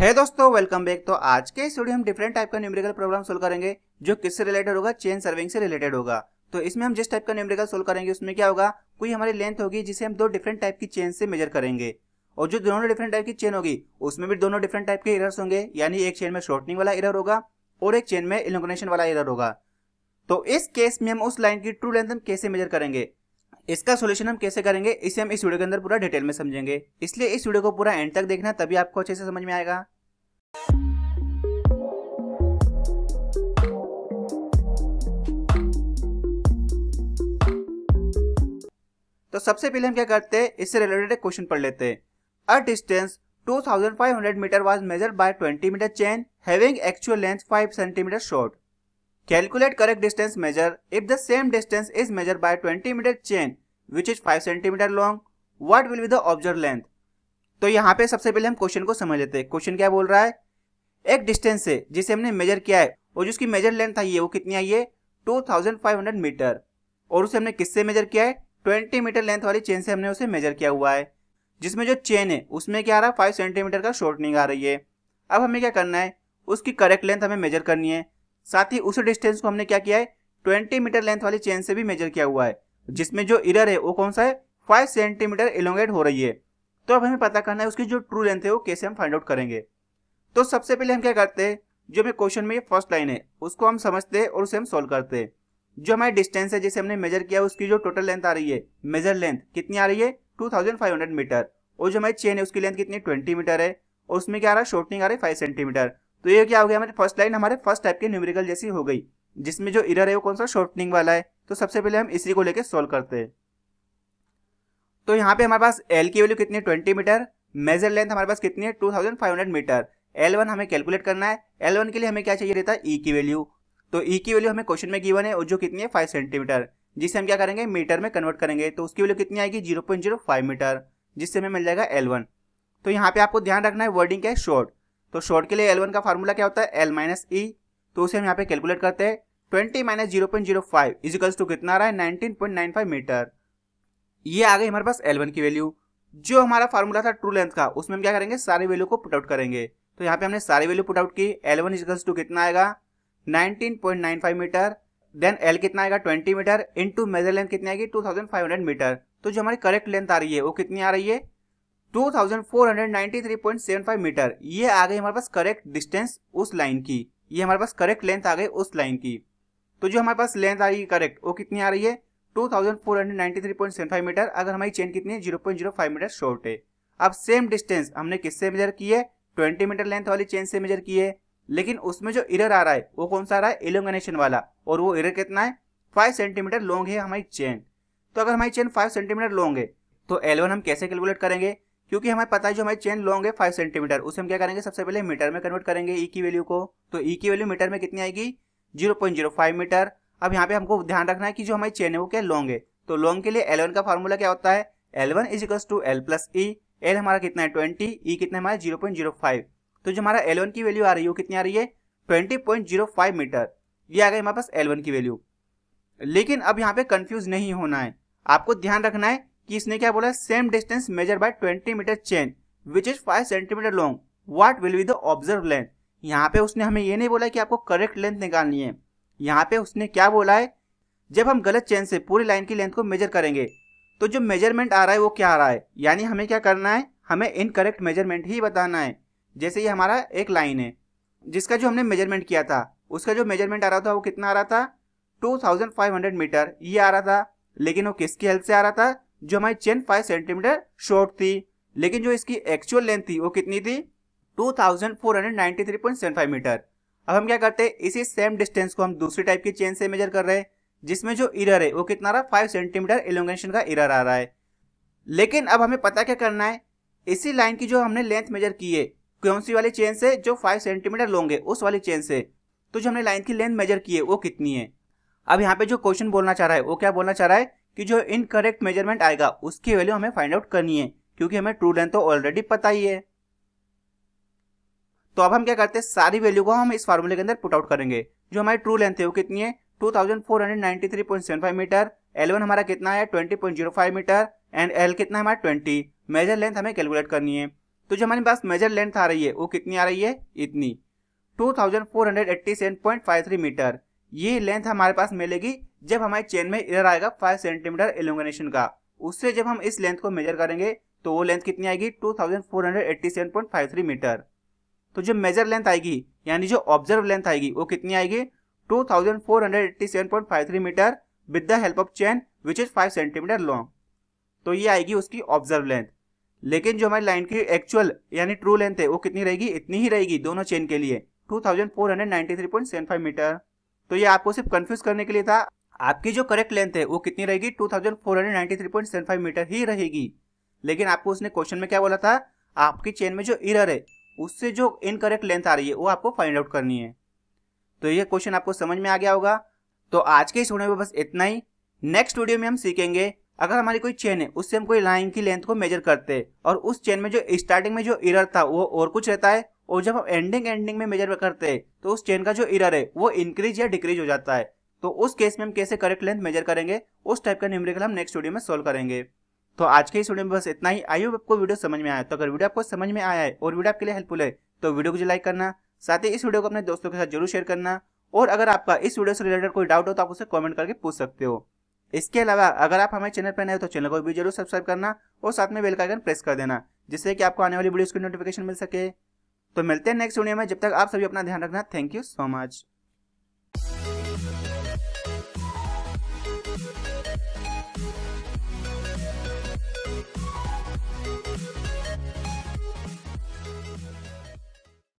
है दोस्तों welcome back तो आज के इस वीडियो हम डिफरेंट टाइप का न्यूमेरिकल प्रॉब्लम सोल्व करेंगे जो किससे रिलेटेड होगा चेन सर्विंग से रिलेटेड होगा तो इसमें हम जिस टाइप का न्यूमेरिकल सोल्व करेंगे उसमें क्या होगा कोई हमारी लेंथ होगी जिसे हम दो डिफरेंट टाइप की चेन से मेजर करेंगे और जो दोनों डिफरेंट टाइप की चेन होगी उसमें भी दोनों डिफरेंट टाइप के इरर होंगे यानी एक चेन में शॉर्टनिंग वाला इरर होगा और एक चेन में इलोगनेशन वाला इरर होगा तो इस केस में हम उस लाइन की ट्रू लेंथ हम कैसे मेजर करेंगे इसका सोल्यूशन हम कैसे करेंगे इसे हम इस वीडियो के अंदर पूरा डिटेल में समझेंगे इसलिए इस वीडियो को पूरा एंड तक देखना तभी आपको अच्छे से समझ में आएगा तो सबसे पहले हम क्या करते हैं इससे रिलेटेड एक क्वेश्चन पढ़ लेते हैं a distance 2500 meter was measured by 20 metre chain having actual length 5 centimeter short Calculate correct distance measure if the same distance is measured by 20 meter chain which is 5 centimeter long. What will be the observed length? तो यहाँ पे सबसे पहले हम question को समझ लेते हैं क्वेश्चन क्या बोल रहा है एक डिस्टेंस है जिसे हमने मेजर किया है और जो उसकी मेजर लेंथ आई है वो कितनी आई है 2500 मीटर और उसे हमने किससे मेजर किया है 20 मीटर लेंथ वाली चेन से हमने उसे मेजर किया हुआ है जिसमें जो चेन है उसमें क्या आ रहा है 5 सेंटीमीटर का शॉर्टनिंग आ रही है अब हमें क्या करना है उसकी करेक्ट लेंथ हमें मेजर करनी है साथ ही उसी डिस्टेंस को हमने क्या किया है ट्वेंटी मीटर लेंथ वाली चेन से भी मेजर किया हुआ है जिसमें जो इरर है वो कौन सा है फाइव सेंटीमीटर इलोंगेट हो रही है तो अब हमें पता करना है उसकी जो ट्रू लेंथ है वो कैसे हम फाइंड आउट करेंगे तो सबसे पहले हम क्या करते हैं जो हमें क्वेश्चन में फर्स्ट लाइन है उसको हम समझते हैं और उसे हम सोल्व करते हैं जो हमारी डिस्टेंस है जिसे हमने मेजर किया उसकी जो टोटल लेंथ आ रही है मेजर लेंथ कितनी आ रही है 2500 मीटर और जो हमारी चेन है उसकी लेंथ कितनी 20 मीटर है और उसमें क्या आ रहा है शॉर्टनिंग आ रही है 5 सेंटीमीटर तो ये क्या हो गया हमारी फर्स्ट लाइन हमारे फर्स्ट टाइप के न्यूमेरिकल जैसी हो गई जिसमें जो इरर है वो कौन सा शॉर्टनिंग वाला है तो सबसे पहले हम इसी को लेकर सोल्व करते हैं तो यहाँ पे हमारे पास एल की वैल्यू कितनी है ट्वेंटी मीटर मेजर लेंथ हमारे पास कितनी है two thousand five hundred meter L one हमें कैलकुलेट करना है एल वन के लिए हमें क्या चाहिए रहता है ई e की वैल्यू तो ई e की वैल्यू हमें क्वेश्चन में गिवन है और जो कितनी है फाइव सेंटीमीटर जिसे हम क्या करेंगे मीटर में कन्वर्ट करेंगे तो उसकी वैल्यू कितनी आएगी zero point zero five metre जिससे हमें मिल जाएगा एल वन तो यहाँ पे आपको ध्यान रखना है वर्डिंग क्या है शॉर्ट तो शॉर्ट के लिए एल का फार्मूला क्या होता है एल माइनस ई तो उसे हम यहाँ पे कैलकुलेट करते हैं twenty minus zero point zero five equals to कितना रहा है nineteen point nine five metre ये आ गई हमारे पास एल की वैल्यू जो हमारा फार्मूला था ट्रू लेंथ का उसमें हम क्या करेंगे सारी वैल्यू को पुट आउट करेंगे तो यहाँ पे हमने सारी वैल्यू पुट आउट की एल वन इजिकल्स टू कितना आएगा फाइव मीटर देन एल कितना आएगा twenty metre to measure length कितनी आएगी हंड्रेड मीटर तो जो हमारी करेक्ट लेंथ आ रही है वो कितनी आ रही है 2493.75 मीटर ये आ गई हमारे पास करेक्ट डिस्टेंस उस लाइन की ये हमारे पास करेक्ट लेंथ आ गई उस लाइन की तो जो हमारे पास लेंथ आ रही है करेक्ट वो कितनी आ रही है 2493.75 मीटर अगर हमारी चेन कितनी है 0.05 मीटर शॉर्ट है अब सेम डिस्टेंस हमने किससे मेजर की है ट्वेंटी मीटर लेंथ वाली चेन से मेजर की है लेकिन उसमें जो इरर आ रहा है वो कौन सा आ रहा है एलोंगनेशन वाला और वो इरर कितना है फाइव सेंटीमीटर लॉन्ग है हमारी चेन तो अगर हमारी चेन फाइव सेंटीमीटर लॉन्ग है तो एलेवन हम कैसे कैलकुलेट करेंगे क्योंकि हमें पता है जो हमारी चेन लॉन्ग है फाइव सेंटीमीटर उसे हम क्या करेंगे सबसे पहले मीटर में कन्वर्ट करेंगे ई e की वैल्यू को तो ई e की वैल्यू मीटर में कितनी आएगी zero point zero five metre अब यहाँ पे हमको ध्यान रखना है कि जो हमारी चेन है वो क्या लॉन्ग है तो लॉन्ग के लिए एल का फॉर्मूला क्या होता है L one is equal to L plus e L हमारा कितना है ट्वेंटी ई e कितना हमारा जीरो पॉइंट जीरो फाइव तो जो हमारा एल की वैल्यू आ रही है वो कितनी आ रही है twenty point zero five metre ये आ गई हमारे पास एल की वैल्यू लेकिन अब यहाँ पे कंफ्यूज नहीं होना है आपको ध्यान रखना है कि इसने क्या बोला same distance measure by 20 metre chain which is 5 centimetre long what will be the observe length यहाँ पे उसने हमें ये नहीं बोला कि आपको करेक्ट लेंथ निकालनी है यहाँ पे उसने क्या बोला है जब हम गलत चेन से पूरी लाइन की लेंथ को मेजर करेंगे तो जो मेजरमेंट आ रहा है वो क्या आ रहा है यानी हमें क्या करना है हमें इनकरेक्ट मेजरमेंट ही बताना है जैसे ये हमारा एक लाइन है जिसका जो हमने मेजरमेंट किया था उसका जो मेजरमेंट आ रहा था वो कितना आ रहा था 2500 मीटर ये आ रहा था लेकिन वो किसकी हेल्प से आ रहा था जो हमारी चेन फाइव सेंटीमीटर शॉर्ट थी लेकिन जो इसकी एक्चुअल लेंथ थी वो कितनी थी 2493.75 मीटर अब हम क्या करते हैं इसी सेम डिस्टेंस को हम दूसरी टाइप की चेन से मेजर कर रहे हैं जिसमें जो इरर है वो कितना रहा फाइव सेंटीमीटर एलोंगेशन का इरर आ रहा है लेकिन अब हमें पता क्या करना है इसी लाइन की जो हमने लेंथ मेजर की है कौन सी वाली चेन से जो फाइव सेंटीमीटर लॉन्ग है उस वाली चेन से तो जो हमने लाइन की लेंथ मेजर की है वो कितनी है अब यहाँ पे जो क्वेश्चन बोलना चाह रहा है वो क्या बोलना चाह रहा है कि जो इनकरेक्ट मेजरमेंट आएगा उसकी वैल्यू हमें फाइंड आउट करनी है क्योंकि हमें ट्रू लेंथ तो ऑलरेडी पता ही है तो अब हम क्या करते हैं सारी वैल्यू को हम इस फार्मूले के अंदर पुट आउट करेंगे जो हमारी ट्रू लेंथ है वो कितनी है टू मीटर L1 हमारा कितना है 20.05 मीटर एंड L कितना है हमारा ट्वेंटी मेजर लेंथ हमें कैलकुलेट करनी है तो जो हमारे पास मेजर लेंथ आ रही है वो कितनी आ रही है इतनी 2487.53 मीटर ये लेंथ हमारे पास मिलेगी जब हमारे चेन में इधर आएगा फाइव सेंटीमीटर एलोंगेशन का उससे जब हम इस लेंथ को मेजर करेंगे तो वो लेंथ कितनी आएगी 2487.53 मीटर तो जो मेजर लेंथ आएगी यानी जो ऑब्जर्व लेंथ आएगी वो कितनी आएगी 2487.53 metre with the help of chain which is 5 centimetre long तो ये आएगी उसकी ऑब्जर्व लेंथ लेकिन जो हमारी लाइन की एक्चुअल यानी ट्रू लेंथ है वो कितनी रहेगी इतनी ही रहेगी दोनों चेन के लिए फाइव मीटर तो ये आपको सिर्फ कंफ्यूज करने के लिए था आपकी जो करेक्ट लेंथ है वो कितनी रहेगी 2493.75 मीटर ही रहेगी लेकिन आपको उसने क्वेश्चन में क्या बोला था आपकी चेन में जो इरर है उससे जो इनकरेक्ट लेंथ आ रही है वो आपको फाइंड आउट करनी है तो ये क्वेश्चन आपको समझ में आ गया होगा तो आज के इस वीडियो में बस इतना ही नेक्स्ट वीडियो में हम सीखेंगे अगर हमारी कोई चेन है उससे हम कोई लाइन की लेंथ को मेजर करते हैं और उस चेन में जो स्टार्टिंग में जो इरर था वो और कुछ रहता है और जब हम एंडिंग एंडिंग में मेजर करते हैं तो उस चेन का जो इरर है वो इंक्रीज या डिक्रीज हो जाता है तो उस केस में हम कैसे करेक्ट लेंथ मेजर करेंगे उस टाइप का न्यूमरिकल हम नेक्स्ट वीडियो में सोल्व करेंगे तो आज के इस वीडियो में बस इतना ही आई आपको वीडियो समझ में आया तो अगर वीडियो आपको समझ में आया है और वीडियो आपके लिए हेल्पफुल है तो वीडियो को लाइक करना साथ ही इस वीडियो को अपने दोस्तों के साथ जरूर शेयर करना और अगर आपका इस वीडियो से रिलेटेड कोई डाउट हो तो आप उसे कमेंट करके पूछ सकते हो इसके अलावा अगर आप हमारे चैनल पर नए हो तो चैनल को भी जरूर सब्सक्राइब करना और साथ में बेल का आइकन प्रेस कर देना जिससे कि आपको आने वाली वीडियोस की नोटिफिकेशन मिल सके तो मिलते हैं नेक्स्ट वीडियो में जब तक आप सभी अपना ध्यान रखना थैंक यू सो मच